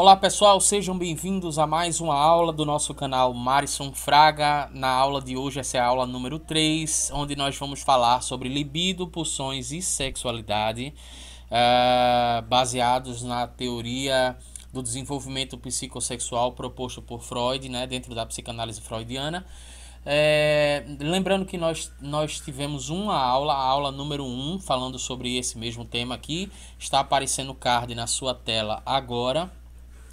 Olá pessoal, sejam bem-vindos a mais uma aula do nosso canal Marison Fraga. Na aula de hoje, essa é a aula número 3, onde nós vamos falar sobre libido, pulsões e sexualidade, uh, baseados na teoria do desenvolvimento psicossexual proposto por Freud, né, dentro da psicanálise freudiana. É, lembrando que nós, nós tivemos uma aula, a aula número 1, um, falando sobre esse mesmo tema aqui. Está aparecendo o card na sua tela agora.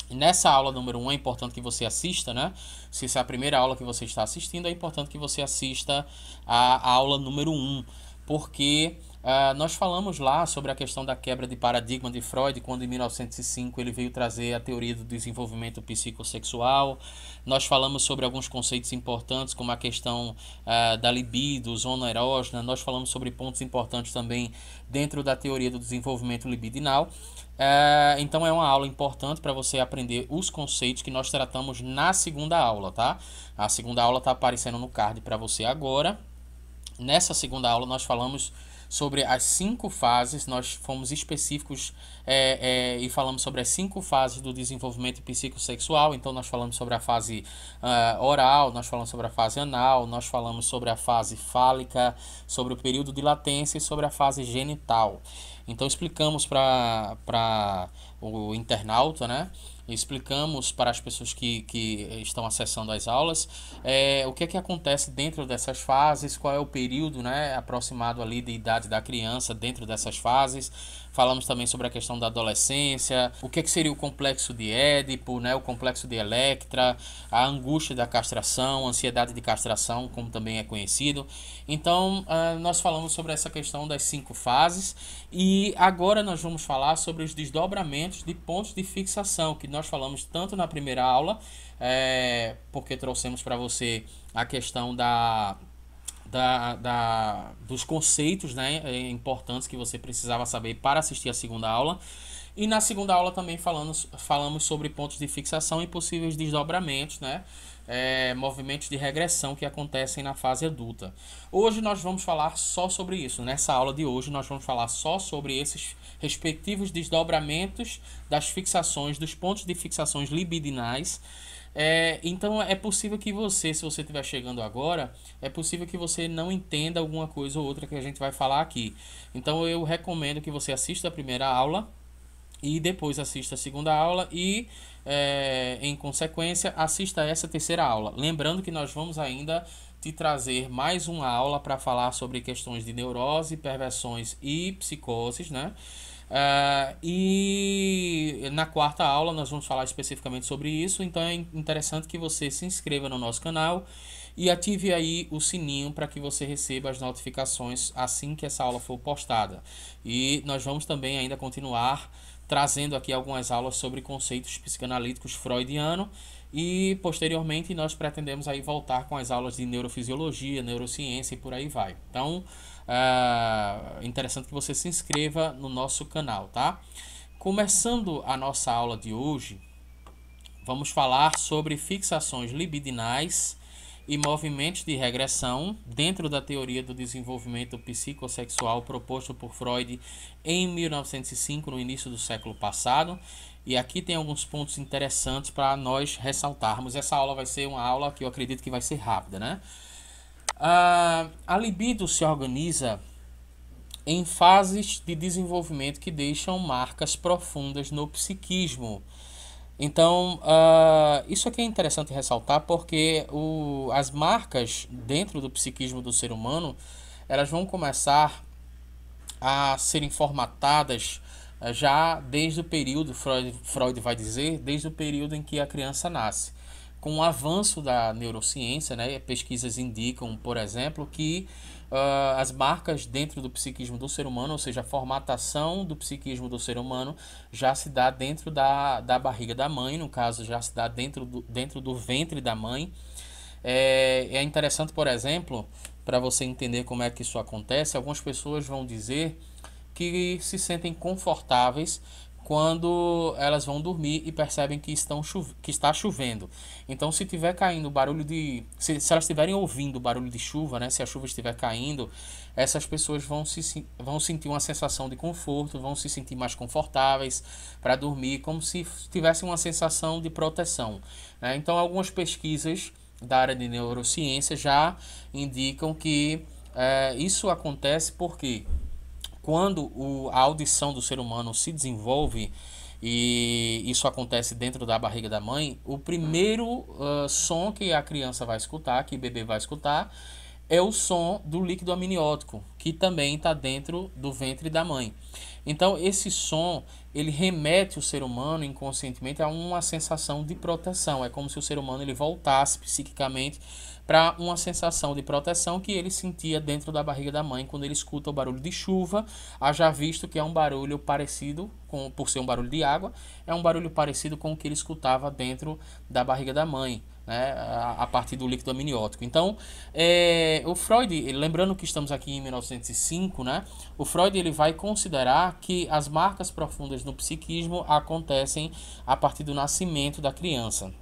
Nessa aula número 1 um, é importante que você assista, né? Se essa é a primeira aula que você está assistindo, é importante que você assista a aula número 1, um, porque Uh, nós falamos lá sobre a questão da quebra de paradigma de Freud, quando em 1905 ele veio trazer a teoria do desenvolvimento psicossexual. Nós falamos sobre alguns conceitos importantes, como a questão uh, da libido, zona erógena. Nós falamos sobre pontos importantes também dentro da teoria do desenvolvimento libidinal. Uh, então é uma aula importante para você aprender os conceitos que nós tratamos na segunda aula, tá? A segunda aula está aparecendo no card para você agora. Nessa segunda aula nós falamos sobre as cinco fases, nós fomos específicos é, é, e falamos sobre as cinco fases do desenvolvimento psicossexual. Então, nós falamos sobre a fase uh, oral, nós falamos sobre a fase anal, nós falamos sobre a fase fálica, sobre o período de latência e sobre a fase genital. Então, explicamos para o internauta, né? explicamos para as pessoas que, que estão acessando as aulas é, o que é que acontece dentro dessas fases, qual é o período né, aproximado ali de idade da criança dentro dessas fases, Falamos também sobre a questão da adolescência, o que, é que seria o complexo de Édipo, né, o complexo de Electra, a angústia da castração, ansiedade de castração, como também é conhecido. Então, uh, nós falamos sobre essa questão das cinco fases e agora nós vamos falar sobre os desdobramentos de pontos de fixação, que nós falamos tanto na primeira aula, é, porque trouxemos para você a questão da da, da, dos conceitos né, é, importantes que você precisava saber para assistir a segunda aula. E na segunda aula também falamos, falamos sobre pontos de fixação e possíveis desdobramentos, né? É, movimentos de regressão que acontecem na fase adulta. Hoje nós vamos falar só sobre isso. Nessa aula de hoje nós vamos falar só sobre esses respectivos desdobramentos das fixações, dos pontos de fixações libidinais é, então é possível que você, se você estiver chegando agora, é possível que você não entenda alguma coisa ou outra que a gente vai falar aqui. Então eu recomendo que você assista a primeira aula e depois assista a segunda aula e, é, em consequência, assista essa terceira aula. Lembrando que nós vamos ainda te trazer mais uma aula para falar sobre questões de neurose, perversões e psicoses, né? Uh, e na quarta aula nós vamos falar especificamente sobre isso, então é interessante que você se inscreva no nosso canal e ative aí o sininho para que você receba as notificações assim que essa aula for postada. E nós vamos também ainda continuar trazendo aqui algumas aulas sobre conceitos psicanalíticos freudiano e posteriormente nós pretendemos aí voltar com as aulas de neurofisiologia, neurociência e por aí vai. Então, é interessante que você se inscreva no nosso canal, tá? Começando a nossa aula de hoje, vamos falar sobre fixações libidinais e movimentos de regressão dentro da teoria do desenvolvimento psicossexual proposto por Freud em 1905, no início do século passado. E aqui tem alguns pontos interessantes para nós ressaltarmos. Essa aula vai ser uma aula que eu acredito que vai ser rápida, né? A, a libido se organiza em fases de desenvolvimento que deixam marcas profundas no psiquismo. Então, uh, isso aqui é interessante ressaltar porque o, as marcas dentro do psiquismo do ser humano elas vão começar a serem formatadas eh, já desde o período, Freud, Freud vai dizer, desde o período em que a criança nasce com o avanço da neurociência, né, pesquisas indicam, por exemplo, que uh, as marcas dentro do psiquismo do ser humano, ou seja, a formatação do psiquismo do ser humano, já se dá dentro da, da barriga da mãe, no caso, já se dá dentro do, dentro do ventre da mãe. É, é interessante, por exemplo, para você entender como é que isso acontece, algumas pessoas vão dizer que se sentem confortáveis quando elas vão dormir e percebem que, estão que está chovendo. Então, se tiver caindo barulho de. Se, se elas estiverem ouvindo barulho de chuva, né? Se a chuva estiver caindo, essas pessoas vão, se, vão sentir uma sensação de conforto, vão se sentir mais confortáveis para dormir, como se tivesse uma sensação de proteção. Né? Então, algumas pesquisas da área de neurociência já indicam que é, isso acontece porque quando o, a audição do ser humano se desenvolve, e isso acontece dentro da barriga da mãe, o primeiro uh, som que a criança vai escutar, que o bebê vai escutar, é o som do líquido amniótico, que também está dentro do ventre da mãe. Então, esse som, ele remete o ser humano inconscientemente a uma sensação de proteção. É como se o ser humano ele voltasse psiquicamente para uma sensação de proteção que ele sentia dentro da barriga da mãe quando ele escuta o barulho de chuva, haja visto que é um barulho parecido com, por ser um barulho de água, é um barulho parecido com o que ele escutava dentro da barriga da mãe né, a, a, partir do líquido amniótico. Então, é, o Freud, lembrando que estamos aqui em 1905, né, o Freud ele vai considerar que as marcas profundas no psiquismo acontecem a partir do nascimento da criança.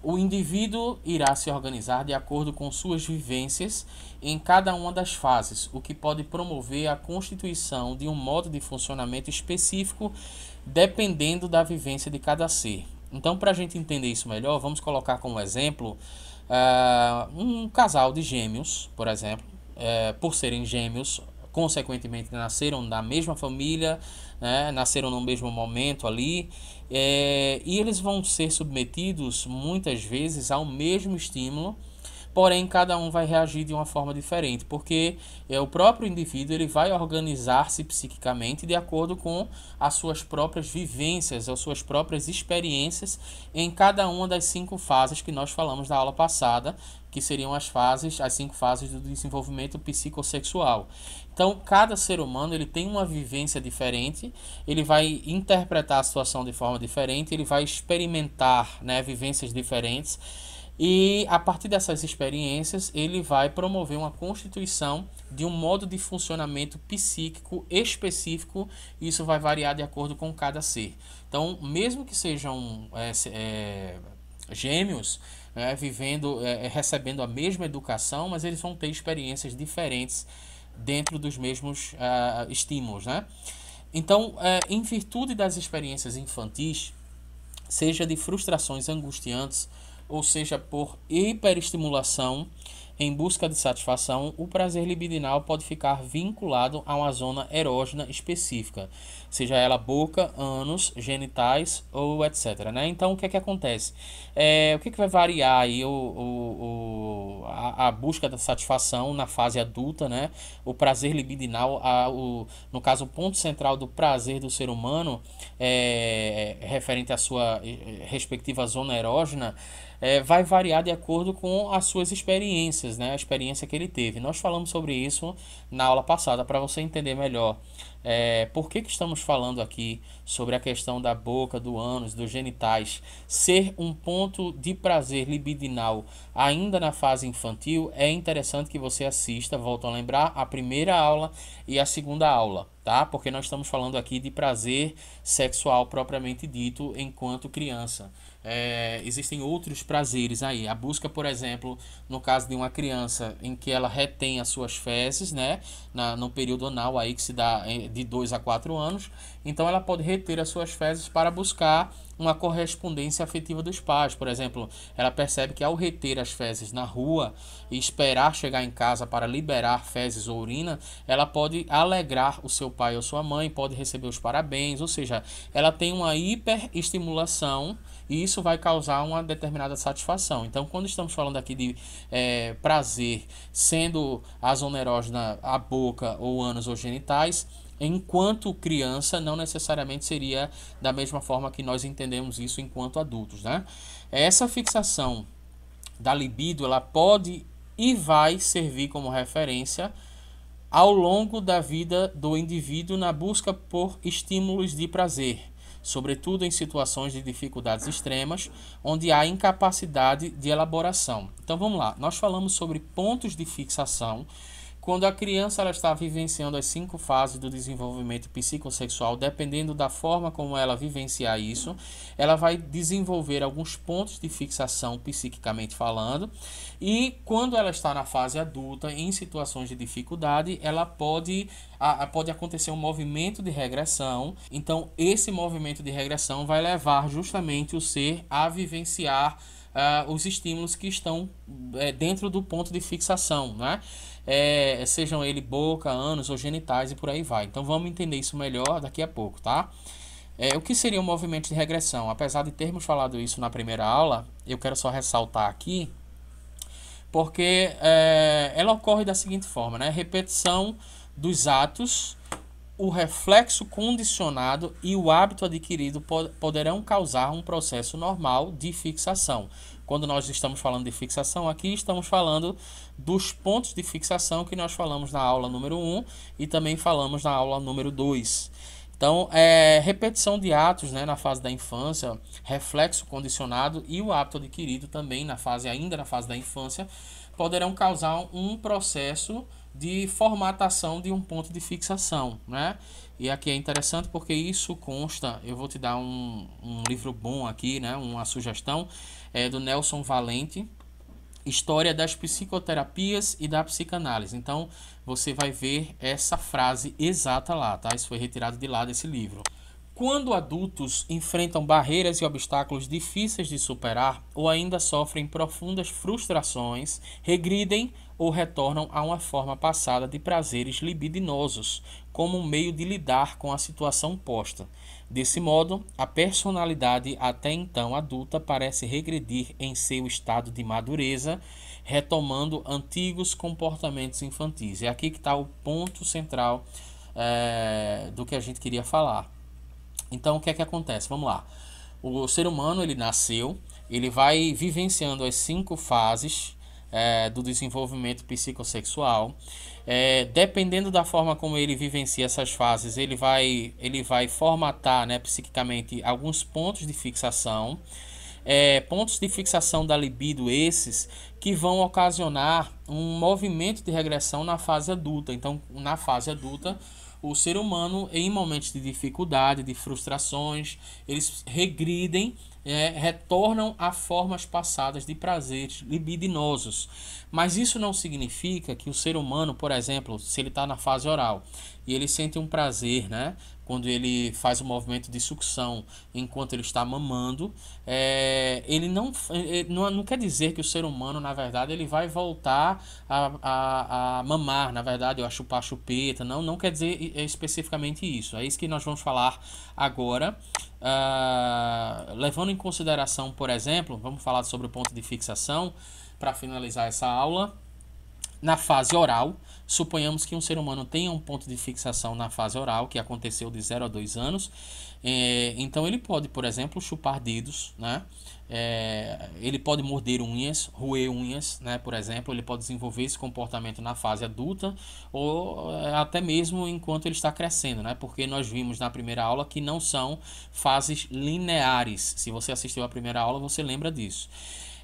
O indivíduo irá se organizar de acordo com suas vivências em cada uma das fases, o que pode promover a constituição de um modo de funcionamento específico dependendo da vivência de cada ser. Então, para a gente entender isso melhor, vamos colocar como exemplo uh, um casal de gêmeos, por exemplo, uh, por serem gêmeos, consequentemente nasceram da mesma família, né, nasceram no mesmo momento ali, eh, e eles vão ser submetidos muitas vezes ao mesmo estímulo porém cada um vai reagir de uma forma diferente, porque é, o próprio indivíduo ele vai organizar-se psiquicamente de acordo com as suas próprias vivências, as suas próprias experiências em cada uma das cinco fases que nós falamos na aula passada, que seriam as fases, as cinco fases do desenvolvimento psicossexual. Então, cada ser humano ele tem uma vivência diferente, ele vai interpretar a situação de forma diferente, ele vai experimentar, né, vivências diferentes e a partir dessas experiências, ele vai promover uma constituição de um modo de funcionamento psíquico específico. Isso vai variar de acordo com cada ser. Então, mesmo que sejam é, é, gêmeos, né, é, vivendo, é, recebendo a mesma educação, mas eles vão ter experiências diferentes dentro dos mesmos uh, estímulos, né? Então, é, em virtude das experiências infantis, seja de frustrações angustiantes ou seja por hiperestimulação em busca de satisfação, o prazer libidinal pode ficar vinculado a uma zona erógena específica, seja ela boca, ânus, genitais ou etc. Né? Então, o que é que acontece? É, o que, é que vai variar aí o, o, o a, a, busca da satisfação na fase adulta, né? O prazer libidinal, a, o, no caso, o ponto central do prazer do ser humano, é, é referente à sua é, é, respectiva zona erógena, é, vai variar de acordo com as suas experiências, né? a experiência que ele teve. Nós falamos sobre isso na aula passada para você entender melhor é, por que, que estamos falando aqui sobre a questão da boca, do ânus, dos genitais ser um ponto de prazer libidinal ainda na fase infantil. É interessante que você assista, volto a lembrar, a primeira aula e a segunda aula tá? Porque nós estamos falando aqui de prazer sexual propriamente dito enquanto criança. É, existem outros prazeres aí. A busca, por exemplo, no caso de uma criança em que ela retém as suas fezes, né? Na, no período anal aí que se dá eh, de 2 a 4 anos. Então ela pode reter as suas fezes para buscar uma correspondência afetiva dos pais. Por exemplo, ela percebe que ao reter as fezes na rua e esperar chegar em casa para liberar fezes ou urina, ela pode alegrar o seu pai ou sua mãe, pode receber os parabéns, ou seja, ela tem uma hiperestimulação e isso vai causar uma determinada satisfação. Então, quando estamos falando aqui de é, prazer sendo as onerógena a boca ou ânus ou genitais, enquanto criança, não necessariamente seria da mesma forma que nós entendemos isso enquanto adultos, né? Essa fixação da libido, ela pode e vai servir como referência ao longo da vida do indivíduo na busca por estímulos de prazer, sobretudo em situações de dificuldades extremas, onde há incapacidade de elaboração. Então vamos lá, nós falamos sobre pontos de fixação quando a criança ela está vivenciando as cinco fases do desenvolvimento psicossexual, dependendo da forma como ela vivenciar isso, ela vai desenvolver alguns pontos de fixação psiquicamente falando. E quando ela está na fase adulta, em situações de dificuldade, ela pode, a, pode acontecer um movimento de regressão. Então, esse movimento de regressão vai levar justamente o ser a vivenciar Uh, os estímulos que estão é, dentro do ponto de fixação, né? é, sejam ele boca, ânus ou genitais e por aí vai. Então vamos entender isso melhor daqui a pouco, tá? É, o que seria um movimento de regressão? Apesar de termos falado isso na primeira aula, eu quero só ressaltar aqui, porque é, ela ocorre da seguinte forma, né? Repetição dos atos o reflexo condicionado e o hábito adquirido poderão causar um processo normal de fixação. Quando nós estamos falando de fixação, aqui estamos falando dos pontos de fixação que nós falamos na aula número 1 e também falamos na aula número 2. Então, é, repetição de atos né, na fase da infância, reflexo condicionado e o hábito adquirido também na fase, ainda na fase da infância, poderão causar um processo de formatação de um ponto de fixação, né? E aqui é interessante porque isso consta, eu vou te dar um, um livro bom aqui, né? Uma sugestão, é do Nelson Valente, História das Psicoterapias e da Psicanálise. Então, você vai ver essa frase exata lá, tá? Isso foi retirado de lá desse livro. Quando adultos enfrentam barreiras e obstáculos difíceis de superar ou ainda sofrem profundas frustrações, regridem ou retornam a uma forma passada de prazeres libidinosos, como um meio de lidar com a situação posta. Desse modo, a personalidade até então adulta parece regredir em seu estado de madureza, retomando antigos comportamentos infantis. É aqui que está o ponto central é, do que a gente queria falar. Então, o que é que acontece? Vamos lá. O ser humano ele nasceu, ele vai vivenciando as cinco fases é, do desenvolvimento psicossexual. É, dependendo da forma como ele vivencia essas fases, ele vai, ele vai formatar né, psiquicamente alguns pontos de fixação. É, pontos de fixação da libido esses que vão ocasionar um movimento de regressão na fase adulta. Então, na fase adulta, o ser humano, em momentos de dificuldade, de frustrações, eles regridem é, retornam a formas passadas de prazeres libidinosos, mas isso não significa que o ser humano, por exemplo, se ele está na fase oral e ele sente um prazer, né? Quando ele faz o um movimento de sucção enquanto ele está mamando, é, ele, não, é, é, não, não quer dizer que o ser humano, na verdade, ele vai voltar a, a, a mamar, na verdade, ou a chupar chupeta. Não, não quer dizer é, especificamente isso. É isso que nós vamos falar agora. Uh, levando em consideração, por exemplo, vamos falar sobre o ponto de fixação para finalizar essa aula, na fase oral, suponhamos que um ser humano tenha um ponto de fixação na fase oral, que aconteceu de 0 a 2 anos, é, então ele pode, por exemplo, chupar dedos, né? É, ele pode morder unhas, roer unhas, né? Por exemplo, ele pode desenvolver esse comportamento na fase adulta ou é, até mesmo enquanto ele está crescendo, né? Porque nós vimos na primeira aula que não são fases lineares. Se você assistiu à primeira aula, você lembra disso.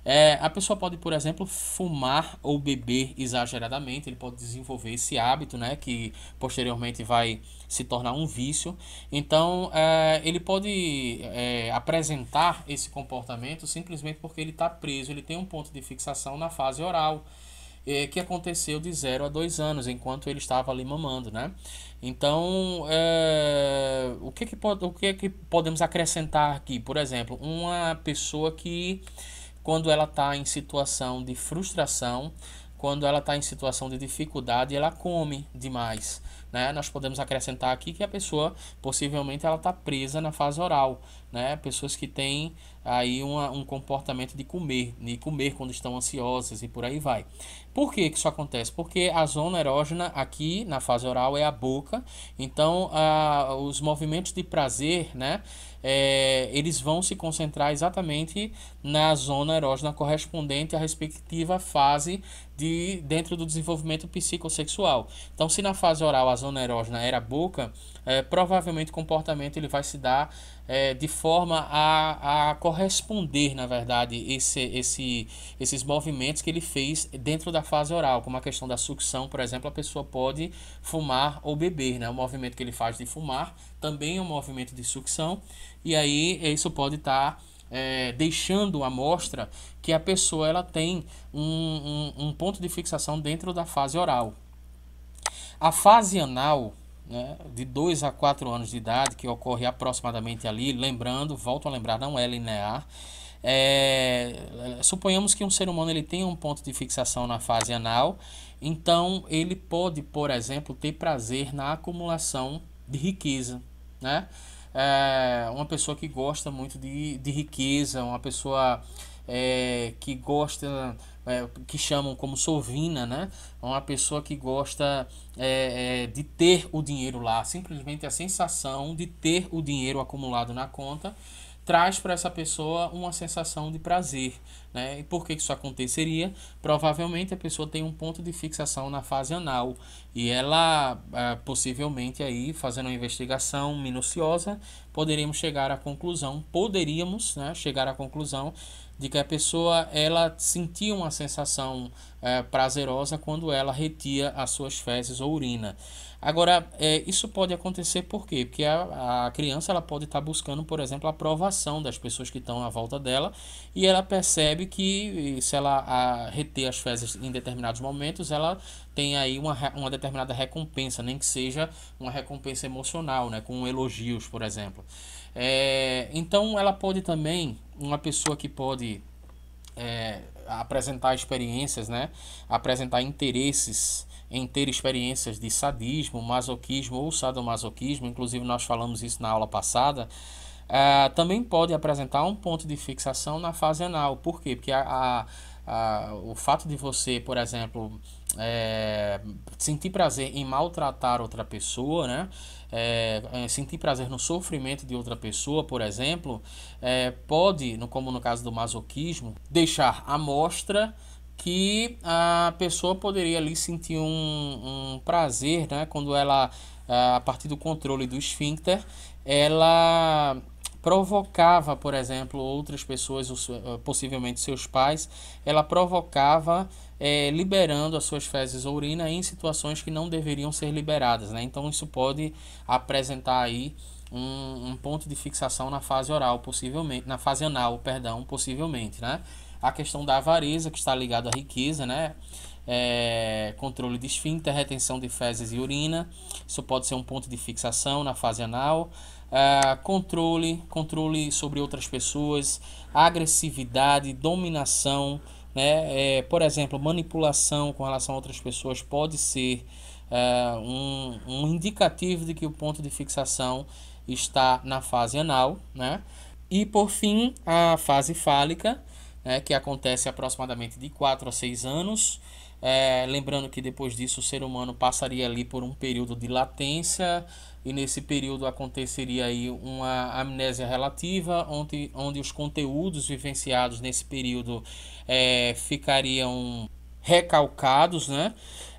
É, a pessoa pode, por exemplo, fumar ou beber exageradamente, ele pode desenvolver esse hábito, né, que posteriormente vai se tornar um vício. Então, é, ele pode é, apresentar esse comportamento simplesmente porque ele está preso, ele tem um ponto de fixação na fase oral é, que aconteceu de 0 a 2 anos, enquanto ele estava ali mamando, né? Então, é, o, que, que, pode, o que, que podemos acrescentar aqui? Por exemplo, uma pessoa que quando ela está em situação de frustração, quando ela está em situação de dificuldade, ela come demais. Né? Nós podemos acrescentar aqui que a pessoa possivelmente ela está presa na fase oral, né? Pessoas que têm aí uma, um comportamento de comer, de comer quando estão ansiosas e por aí vai. Por que, que isso acontece? Porque a zona erógena aqui na fase oral é a boca, então a, ah, os movimentos de prazer, né? É, eles vão se concentrar exatamente na zona erógena correspondente à respectiva fase de dentro do desenvolvimento psicossexual. Então, se na fase oral a zona erógena era a boca, é, provavelmente o comportamento ele vai se dar é, de forma a, a corresponder, na verdade, esse, esse, esses movimentos que ele fez dentro da fase oral, como a questão da sucção, por exemplo, a pessoa pode fumar ou beber, né? O movimento que ele faz de fumar também é um movimento de sucção, e aí isso pode estar. Tá é, deixando a mostra que a pessoa ela tem um, um, um ponto de fixação dentro da fase oral. A fase anal né, de 2 a 4 anos de idade, que ocorre aproximadamente ali, lembrando, volto a lembrar, não é linear. É, suponhamos que um ser humano ele tem um ponto de fixação na fase anal, então ele pode, por exemplo, ter prazer na acumulação de riqueza, né? é, uma pessoa que gosta muito de, de riqueza, uma pessoa é, que gosta, é, que chamam como sovina, né? Uma pessoa que gosta é, é, de ter o dinheiro lá, simplesmente a sensação de ter o dinheiro acumulado na conta traz para essa pessoa uma sensação de prazer. Né? E por que isso aconteceria? Provavelmente a pessoa tem um ponto de fixação na fase anal e ela, é, possivelmente aí, fazendo uma investigação minuciosa, poderíamos chegar à conclusão, poderíamos né, chegar à conclusão de que a pessoa ela sentia uma sensação é, prazerosa quando ela retia as suas fezes ou urina. Agora, é, isso pode acontecer por quê? Porque a, a criança ela pode estar tá buscando, por exemplo, a aprovação das pessoas que estão à volta dela e ela percebe que se ela a, reter as fezes em determinados momentos, ela tem aí uma, uma determinada recompensa, nem que seja uma recompensa emocional, né? com elogios, por exemplo. É, então, ela pode também, uma pessoa que pode é, apresentar experiências, né? apresentar interesses em ter experiências de sadismo, masoquismo ou sadomasoquismo, inclusive nós falamos isso na aula passada, é, também pode apresentar um ponto de fixação na fase anal. Por quê? Porque a, a, a, o fato de você, por exemplo, é, sentir prazer em maltratar outra pessoa, né? É, é sentir prazer no sofrimento de outra pessoa, por exemplo, é, pode, no, como no caso do masoquismo, deixar a mostra que a pessoa poderia ali sentir um, um prazer, né? Quando ela, a partir do controle do esfíncter, ela provocava, por exemplo, outras pessoas, possivelmente seus pais, ela provocava é, liberando as suas fezes ou urina em situações que não deveriam ser liberadas, né? Então isso pode apresentar aí um, um ponto de fixação na fase oral, possivelmente, na fase anal, perdão, possivelmente, né? a questão da avareza, que está ligada à riqueza, né? É, controle de esfíncter, retenção de fezes e urina. Isso pode ser um ponto de fixação na fase anal. É, controle, controle sobre outras pessoas, agressividade, dominação, né? É, por exemplo, manipulação com relação a outras pessoas pode ser é, um, um indicativo de que o ponto de fixação está na fase anal, né? E por fim, a fase fálica, né, que acontece aproximadamente de 4 a 6 anos. É, lembrando que depois disso o ser humano passaria ali por um período de latência e nesse período aconteceria aí uma amnésia relativa, onde, onde os conteúdos vivenciados nesse período é, ficariam recalcados, né?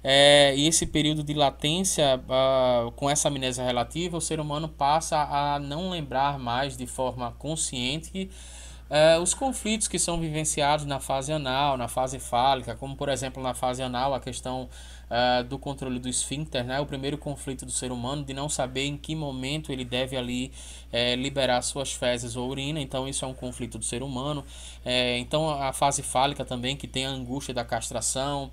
É, e esse período de latência, uh, com essa amnésia relativa, o ser humano passa a não lembrar mais de forma consciente é, os conflitos que são vivenciados na fase anal, na fase fálica, como por exemplo na fase anal a questão é, do controle do esfíncter, né? o primeiro conflito do ser humano de não saber em que momento ele deve ali é, liberar suas fezes ou urina, então isso é um conflito do ser humano. É, então a fase fálica também que tem a angústia da castração,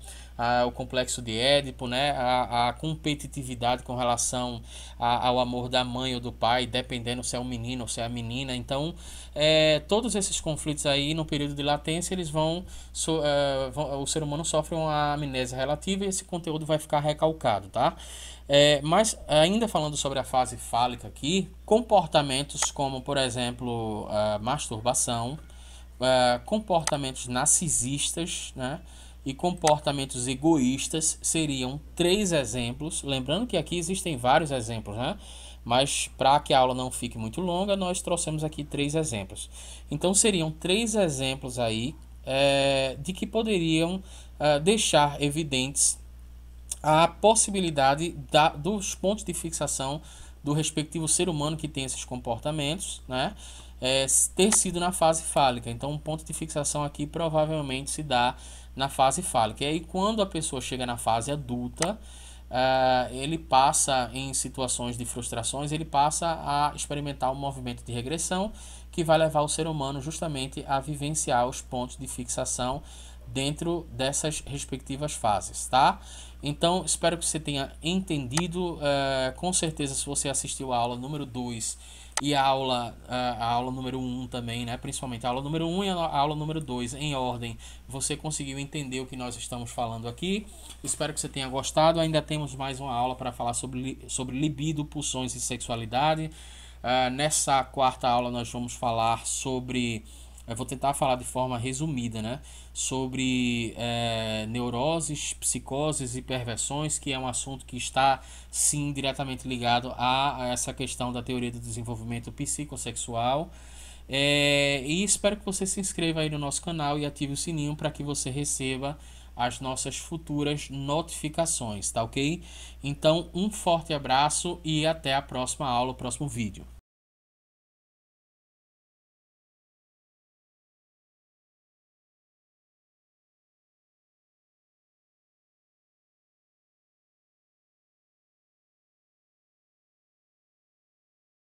o complexo de Édipo, né, a, a competitividade com relação a, ao amor da mãe ou do pai, dependendo se é o um menino ou se é a menina. Então, é, todos esses conflitos aí no período de latência, eles vão, so, é, vão, o ser humano sofre uma amnésia relativa e esse conteúdo vai ficar recalcado, tá? É, mas ainda falando sobre a fase fálica aqui, comportamentos como, por exemplo, a masturbação, é, comportamentos narcisistas, né? e comportamentos egoístas seriam três exemplos. Lembrando que aqui existem vários exemplos, né? Mas para que a aula não fique muito longa, nós trouxemos aqui três exemplos. Então seriam três exemplos aí é, de que poderiam é, deixar evidentes a possibilidade da, dos pontos de fixação do respectivo ser humano que tem esses comportamentos, né? É, ter sido na fase fálica. Então, um ponto de fixação aqui provavelmente se dá na fase fálica. E aí, quando a pessoa chega na fase adulta, uh, ele passa em situações de frustrações, ele passa a experimentar um movimento de regressão que vai levar o ser humano justamente a vivenciar os pontos de fixação dentro dessas respectivas fases, tá? Então, espero que você tenha entendido. Uh, com certeza, se você assistiu a aula número 2 e a aula, a, aula número 1 um também, né? principalmente a aula número 1 um e a aula número 2 em ordem. Você conseguiu entender o que nós estamos falando aqui? Espero que você tenha gostado. Ainda temos mais uma aula para falar sobre, sobre libido, pulsões e sexualidade. Uh, nessa quarta aula, nós vamos falar sobre eu vou tentar falar de forma resumida, né? Sobre é, neuroses, psicoses e perversões, que é um assunto que está sim diretamente ligado a, a essa questão da teoria do desenvolvimento psicossexual. É, e espero que você se inscreva aí no nosso canal e ative o sininho para que você receba as nossas futuras notificações, tá ok? Então, um forte abraço e até a próxima aula, o próximo vídeo.